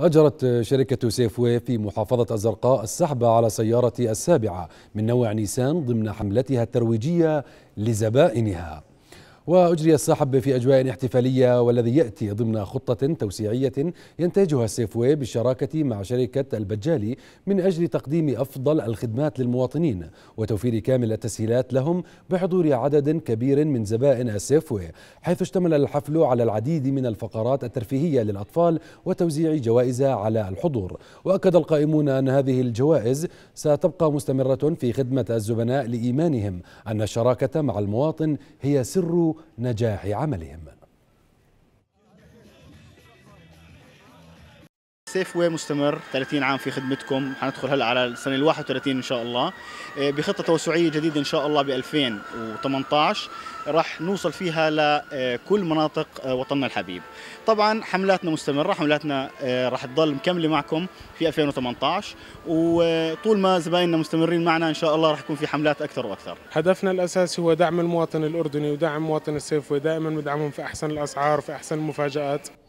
أجرت شركة سيفوي في محافظة الزرقاء السحب على سيارة السابعة من نوع نيسان ضمن حملتها الترويجية لزبائنها وأجري السحب في أجواء احتفالية والذي يأتي ضمن خطة توسيعية ينتهجها السيفوي بالشراكة مع شركة البجالي من أجل تقديم أفضل الخدمات للمواطنين وتوفير كامل التسهيلات لهم بحضور عدد كبير من زبائن السيفوي حيث اشتمل الحفل على العديد من الفقرات الترفيهية للأطفال وتوزيع جوائز على الحضور وأكد القائمون أن هذه الجوائز ستبقى مستمرة في خدمة الزبناء لإيمانهم أن الشراكة مع المواطن هي سر نجاح عملهم سيف واي مستمر 30 عام في خدمتكم حندخل هلا على السنه ال 31 ان شاء الله آه، بخطه توسعيه جديده ان شاء الله ب 2018 راح نوصل فيها لكل آه، مناطق آه، وطننا الحبيب طبعا حملاتنا مستمره حملاتنا راح تضل مكمله معكم في 2018 وطول ما زبايننا مستمرين معنا ان شاء الله راح يكون في حملات اكثر واكثر هدفنا الاساسي هو دعم المواطن الاردني ودعم مواطن السيف ودائما ندعمهم في احسن الاسعار في احسن المفاجات